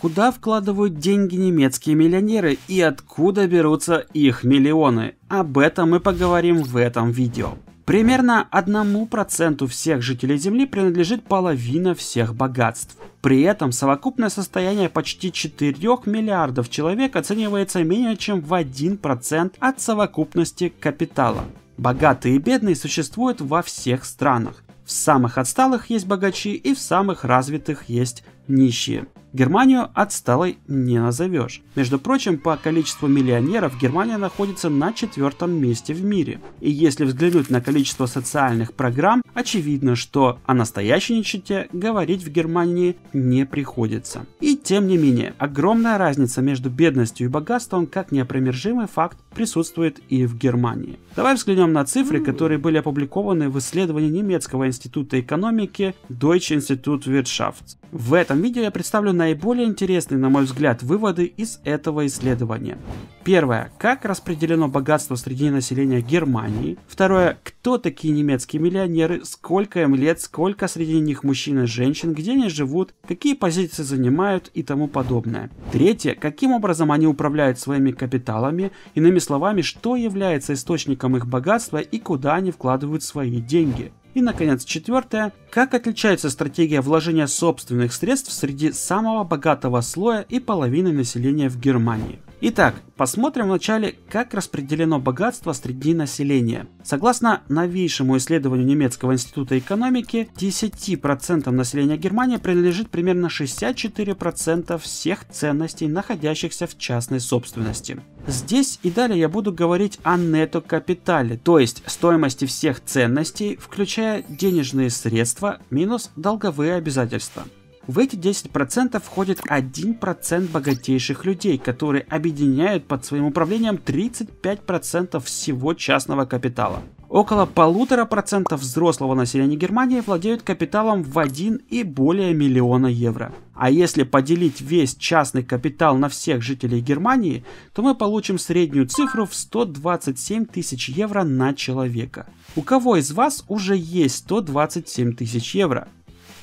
Куда вкладывают деньги немецкие миллионеры и откуда берутся их миллионы? Об этом мы поговорим в этом видео. Примерно одному проценту всех жителей Земли принадлежит половина всех богатств. При этом совокупное состояние почти 4 миллиардов человек оценивается менее чем в 1% от совокупности капитала. Богатые и бедные существуют во всех странах. В самых отсталых есть богачи и в самых развитых есть нищие. Германию отсталой не назовешь. Между прочим, по количеству миллионеров Германия находится на четвертом месте в мире. И если взглянуть на количество социальных программ, очевидно, что о настоященничестве говорить в Германии не приходится. И тем не менее, огромная разница между бедностью и богатством как неопровержимый факт присутствует и в Германии. Давай взглянем на цифры, которые были опубликованы в исследовании немецкого института экономики Deutsche Institut Wirtschaft. В этом видео я представлю наиболее интересные, на мой взгляд, выводы из этого исследования. Первое. Как распределено богатство среди населения Германии. Второе. Кто такие немецкие миллионеры, сколько им лет, сколько среди них мужчин и женщин, где они живут, какие позиции занимают и тому подобное. Третье. Каким образом они управляют своими капиталами, иными словами, что является источником их богатства и куда они вкладывают свои деньги. И, наконец, четвертое. Как отличается стратегия вложения собственных средств среди самого богатого слоя и половины населения в Германии? Итак, посмотрим вначале, как распределено богатство среди населения. Согласно новейшему исследованию немецкого института экономики, 10% населения Германии принадлежит примерно 64% всех ценностей, находящихся в частной собственности. Здесь и далее я буду говорить о нетто капитале, то есть стоимости всех ценностей, включая денежные средства минус долговые обязательства. В эти 10% входит 1% богатейших людей, которые объединяют под своим управлением 35% всего частного капитала. Около полутора процентов взрослого населения Германии владеют капиталом в один и более миллиона евро. А если поделить весь частный капитал на всех жителей Германии, то мы получим среднюю цифру в 127 тысяч евро на человека. У кого из вас уже есть 127 тысяч евро?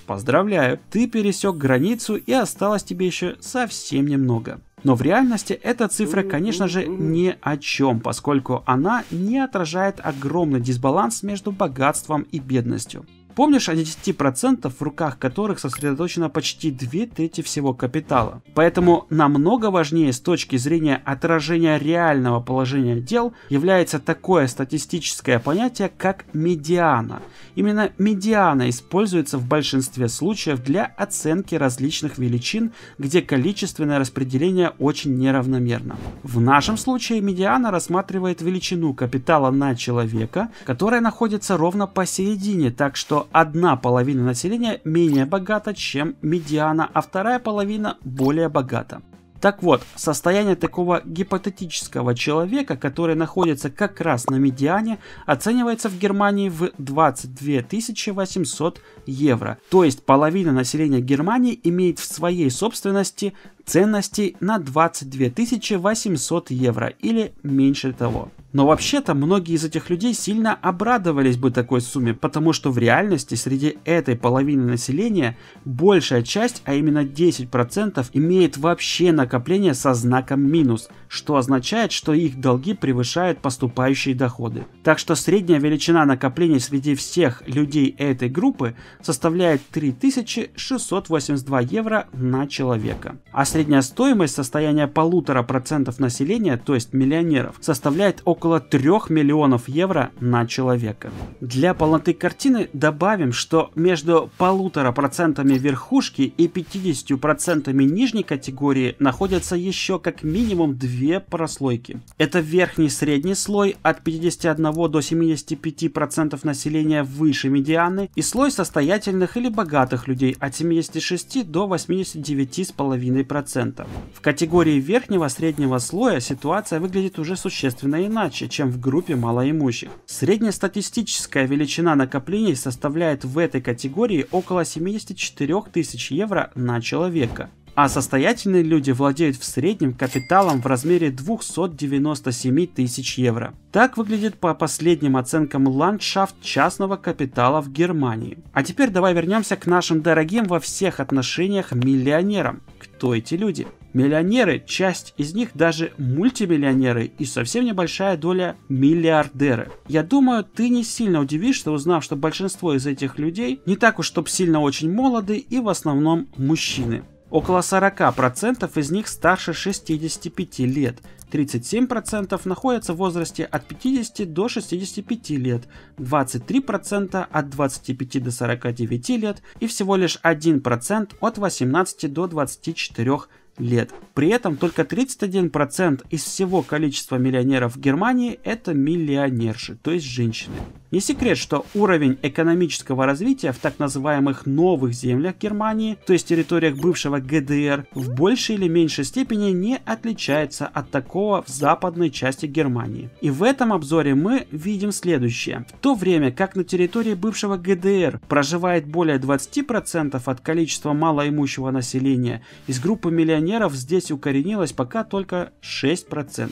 Поздравляю, ты пересек границу и осталось тебе еще совсем немного. Но в реальности эта цифра, конечно же, ни о чем, поскольку она не отражает огромный дисбаланс между богатством и бедностью. Помнишь о 10% в руках которых сосредоточено почти две трети всего капитала. Поэтому намного важнее с точки зрения отражения реального положения дел является такое статистическое понятие, как медиана. Именно медиана используется в большинстве случаев для оценки различных величин, где количественное распределение очень неравномерно. В нашем случае медиана рассматривает величину капитала на человека, которая находится ровно посередине, так что одна половина населения менее богата, чем медиана, а вторая половина более богата. Так вот, состояние такого гипотетического человека, который находится как раз на медиане, оценивается в Германии в 22 800 евро. То есть половина населения Германии имеет в своей собственности ценностей на 22 800 евро или меньше того. Но вообще-то многие из этих людей сильно обрадовались бы такой сумме, потому что в реальности среди этой половины населения большая часть, а именно 10%, имеет вообще накопление со знаком минус, что означает, что их долги превышают поступающие доходы. Так что средняя величина накопления среди всех людей этой группы составляет 3682 евро на человека. А средняя стоимость состояния полутора процентов населения, то есть миллионеров, составляет около около 3 миллионов евро на человека. Для полноты картины добавим, что между полутора процентами верхушки и 50 процентами нижней категории находятся еще как минимум две прослойки. Это верхний средний слой от 51 до 75 процентов населения выше медианы и слой состоятельных или богатых людей от 76 до с половиной процентов. В категории верхнего среднего слоя ситуация выглядит уже существенно иначе иначе, чем в группе малоимущих. Среднестатистическая величина накоплений составляет в этой категории около 74 тысяч евро на человека. А состоятельные люди владеют в среднем капиталом в размере 297 тысяч евро. Так выглядит по последним оценкам ландшафт частного капитала в Германии. А теперь давай вернемся к нашим дорогим во всех отношениях миллионерам кто эти люди. Миллионеры, часть из них даже мультимиллионеры и совсем небольшая доля миллиардеры. Я думаю, ты не сильно удивишься, узнав, что большинство из этих людей не так уж, чтоб сильно очень молоды и в основном мужчины. Около 40% из них старше 65 лет, 37% находятся в возрасте от 50 до 65 лет, 23% от 25 до 49 лет и всего лишь 1% от 18 до 24 лет лет. При этом только 31% из всего количества миллионеров в Германии это миллионерши, то есть женщины. Не секрет, что уровень экономического развития в так называемых новых землях Германии, то есть территориях бывшего ГДР, в большей или меньшей степени не отличается от такого в западной части Германии. И в этом обзоре мы видим следующее. В то время как на территории бывшего ГДР проживает более 20% от количества малоимущего населения из группы миллионеров пенсионеров здесь укоренилось пока только 6%.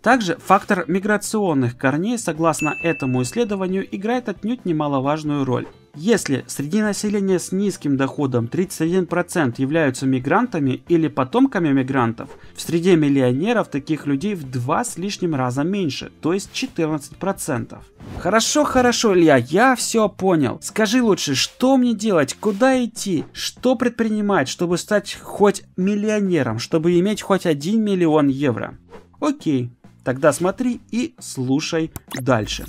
Также фактор миграционных корней, согласно этому исследованию, играет отнюдь немаловажную роль. Если среди населения с низким доходом 31% являются мигрантами или потомками мигрантов, в среде миллионеров таких людей в два с лишним раза меньше, то есть 14%. Хорошо, хорошо, Илья, я все понял. Скажи лучше, что мне делать, куда идти, что предпринимать, чтобы стать хоть миллионером, чтобы иметь хоть 1 миллион евро? Окей, тогда смотри и слушай дальше.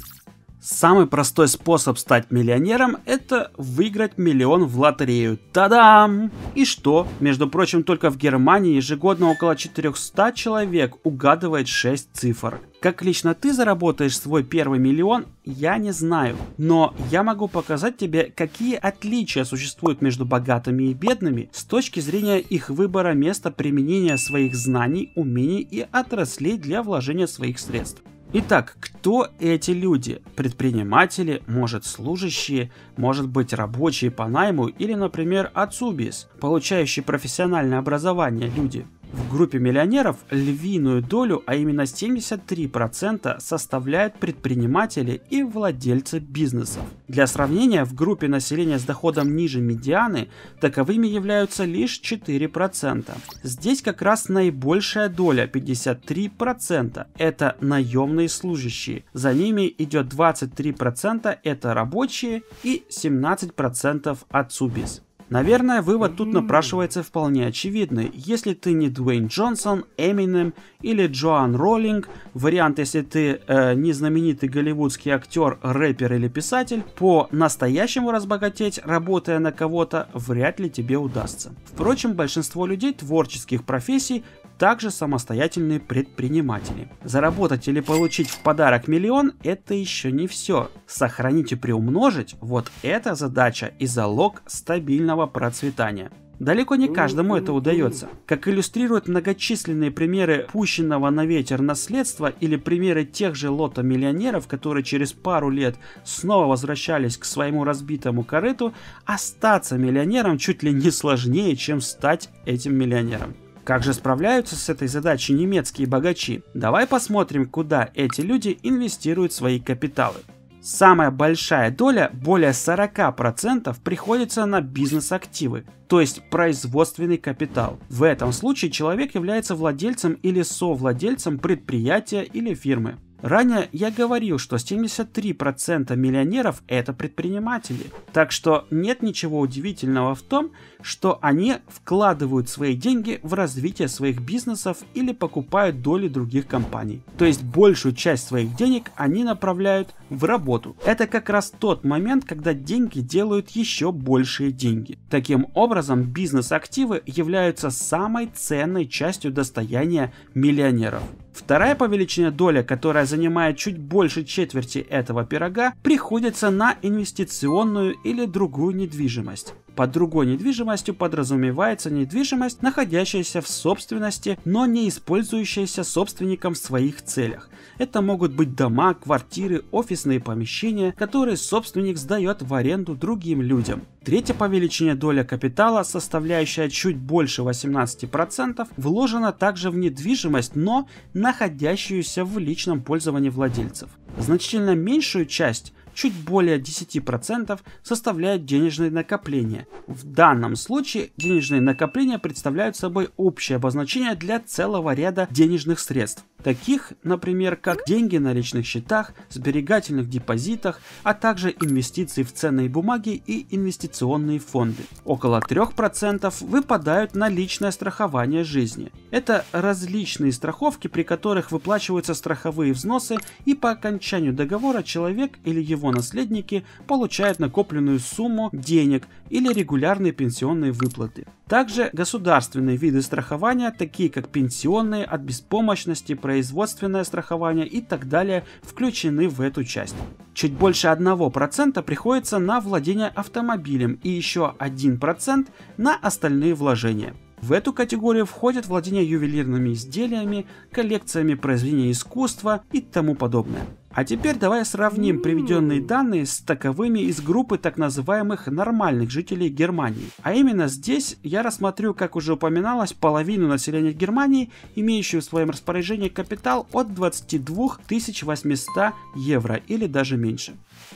Самый простой способ стать миллионером – это выиграть миллион в лотерею. Та-дам! И что? Между прочим, только в Германии ежегодно около 400 человек угадывает 6 цифр. Как лично ты заработаешь свой первый миллион, я не знаю. Но я могу показать тебе, какие отличия существуют между богатыми и бедными с точки зрения их выбора места применения своих знаний, умений и отраслей для вложения своих средств. Итак, кто эти люди? Предприниматели, может служащие, может быть рабочие по найму или, например, ацубис, получающие профессиональное образование люди – в группе миллионеров львиную долю, а именно 73% составляют предприниматели и владельцы бизнесов. Для сравнения, в группе населения с доходом ниже медианы таковыми являются лишь 4%. Здесь как раз наибольшая доля 53% это наемные служащие. За ними идет 23% это рабочие и 17% от субис. Наверное, вывод тут напрашивается вполне очевидный. Если ты не Дуэйн Джонсон, Эминем или Джоан Роллинг, вариант, если ты э, не знаменитый голливудский актер, рэпер или писатель, по-настоящему разбогатеть, работая на кого-то, вряд ли тебе удастся. Впрочем, большинство людей творческих профессий также самостоятельные предприниматели. Заработать или получить в подарок миллион – это еще не все. Сохранить и приумножить – вот эта задача и залог стабильного процветания. Далеко не каждому это удается. Как иллюстрируют многочисленные примеры пущенного на ветер наследства или примеры тех же лото-миллионеров, которые через пару лет снова возвращались к своему разбитому корыту, остаться миллионером чуть ли не сложнее, чем стать этим миллионером. Как же справляются с этой задачей немецкие богачи? Давай посмотрим, куда эти люди инвестируют свои капиталы. Самая большая доля, более 40%, приходится на бизнес-активы, то есть производственный капитал. В этом случае человек является владельцем или совладельцем предприятия или фирмы. Ранее я говорил, что 73% миллионеров это предприниматели. Так что нет ничего удивительного в том, что они вкладывают свои деньги в развитие своих бизнесов или покупают доли других компаний. То есть большую часть своих денег они направляют в работу. Это как раз тот момент, когда деньги делают еще большие деньги. Таким образом, бизнес-активы являются самой ценной частью достояния миллионеров. Вторая по величине доля, которая занимает чуть больше четверти этого пирога, приходится на инвестиционную или другую недвижимость. Под другой недвижимостью подразумевается недвижимость, находящаяся в собственности, но не использующаяся собственником в своих целях. Это могут быть дома, квартиры, офисные помещения, которые собственник сдает в аренду другим людям. Третья по величине доля капитала, составляющая чуть больше 18%, вложена также в недвижимость, но находящуюся в личном пользовании владельцев. Значительно меньшую часть чуть более 10% составляют денежные накопления. В данном случае денежные накопления представляют собой общее обозначение для целого ряда денежных средств, таких, например, как деньги на личных счетах, сберегательных депозитах, а также инвестиции в ценные бумаги и инвестиционные фонды. Около 3% выпадают на личное страхование жизни. Это различные страховки, при которых выплачиваются страховые взносы и по окончанию договора человек или его наследники получают накопленную сумму денег или регулярные пенсионные выплаты. Также государственные виды страхования, такие как пенсионные, от беспомощности, производственное страхование и так далее, включены в эту часть. Чуть больше 1% приходится на владение автомобилем и еще 1% на остальные вложения. В эту категорию входят владение ювелирными изделиями, коллекциями произведений искусства и тому подобное. А теперь давай сравним приведенные данные с таковыми из группы так называемых нормальных жителей Германии. А именно здесь я рассмотрю, как уже упоминалось, половину населения Германии, имеющую в своем распоряжении капитал от 22 800 евро или даже меньше.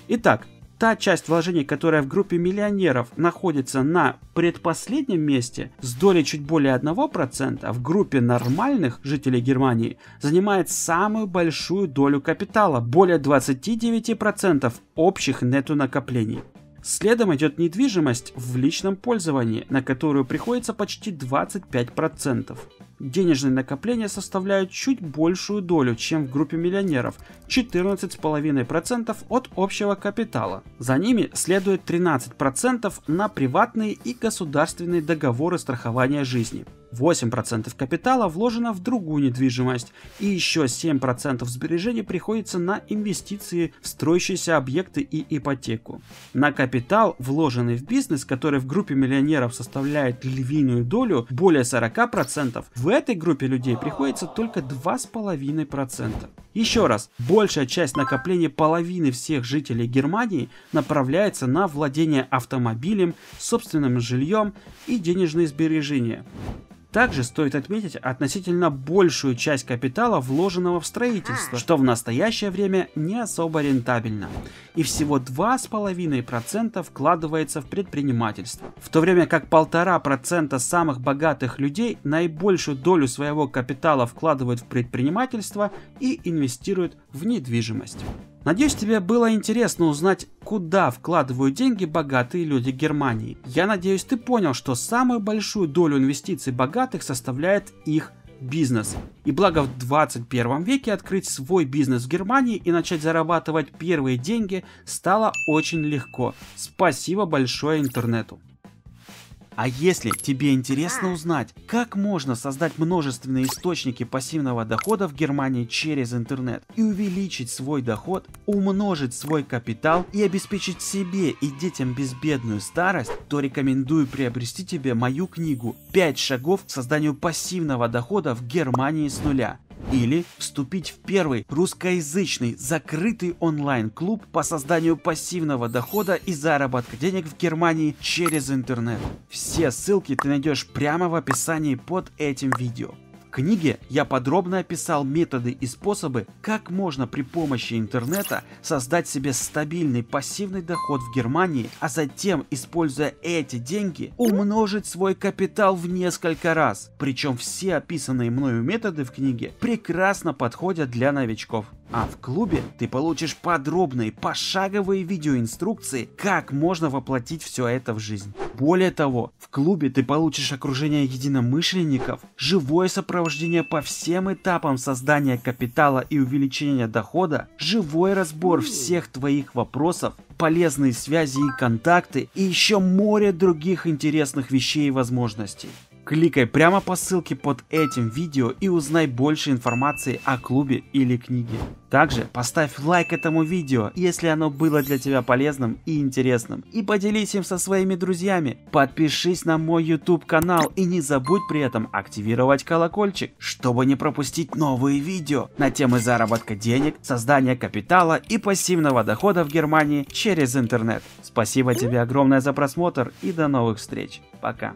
Итак, Та часть вложений, которая в группе миллионеров находится на предпоследнем месте, с долей чуть более 1%, в группе нормальных жителей Германии занимает самую большую долю капитала, более 29% общих нету накоплений. Следом идет недвижимость в личном пользовании, на которую приходится почти 25% денежные накопления составляют чуть большую долю, чем в группе миллионеров – 14,5% от общего капитала. За ними следует 13% на приватные и государственные договоры страхования жизни. 8% капитала вложено в другую недвижимость, и еще 7% сбережений приходится на инвестиции в строящиеся объекты и ипотеку. На капитал, вложенный в бизнес, который в группе миллионеров составляет львиную долю, более 40%, в этой группе людей приходится только 2,5%. Еще раз, большая часть накопления половины всех жителей Германии направляется на владение автомобилем, собственным жильем и денежные сбережения. Также стоит отметить относительно большую часть капитала, вложенного в строительство, а. что в настоящее время не особо рентабельно. И всего 2,5% вкладывается в предпринимательство. В то время как 1,5% самых богатых людей наибольшую долю своего капитала вкладывают в предпринимательство и инвестируют в недвижимость. Надеюсь, тебе было интересно узнать, куда вкладывают деньги богатые люди Германии. Я надеюсь, ты понял, что самую большую долю инвестиций богатых составляет их бизнес. И благо в 21 веке открыть свой бизнес в Германии и начать зарабатывать первые деньги стало очень легко. Спасибо большое интернету. А если тебе интересно а. узнать, как можно создать множественные источники пассивного дохода в Германии через интернет и увеличить свой доход, умножить свой капитал и обеспечить себе и детям безбедную старость, то рекомендую приобрести тебе мою книгу «5 шагов к созданию пассивного дохода в Германии с нуля» или вступить в первый русскоязычный закрытый онлайн-клуб по созданию пассивного дохода и заработка денег в Германии через интернет. Все ссылки ты найдешь прямо в описании под этим видео книге я подробно описал методы и способы, как можно при помощи интернета создать себе стабильный пассивный доход в Германии, а затем, используя эти деньги, умножить свой капитал в несколько раз. Причем все описанные мною методы в книге прекрасно подходят для новичков. А в клубе ты получишь подробные пошаговые видеоинструкции, как можно воплотить все это в жизнь. Более того, в клубе ты получишь окружение единомышленников, живое сопровождение по всем этапам создания капитала и увеличения дохода, живой разбор всех твоих вопросов, полезные связи и контакты и еще море других интересных вещей и возможностей. Кликай прямо по ссылке под этим видео и узнай больше информации о клубе или книге. Также поставь лайк этому видео, если оно было для тебя полезным и интересным. И поделись им со своими друзьями. Подпишись на мой YouTube канал и не забудь при этом активировать колокольчик, чтобы не пропустить новые видео на темы заработка денег, создания капитала и пассивного дохода в Германии через интернет. Спасибо тебе огромное за просмотр и до новых встреч. Пока.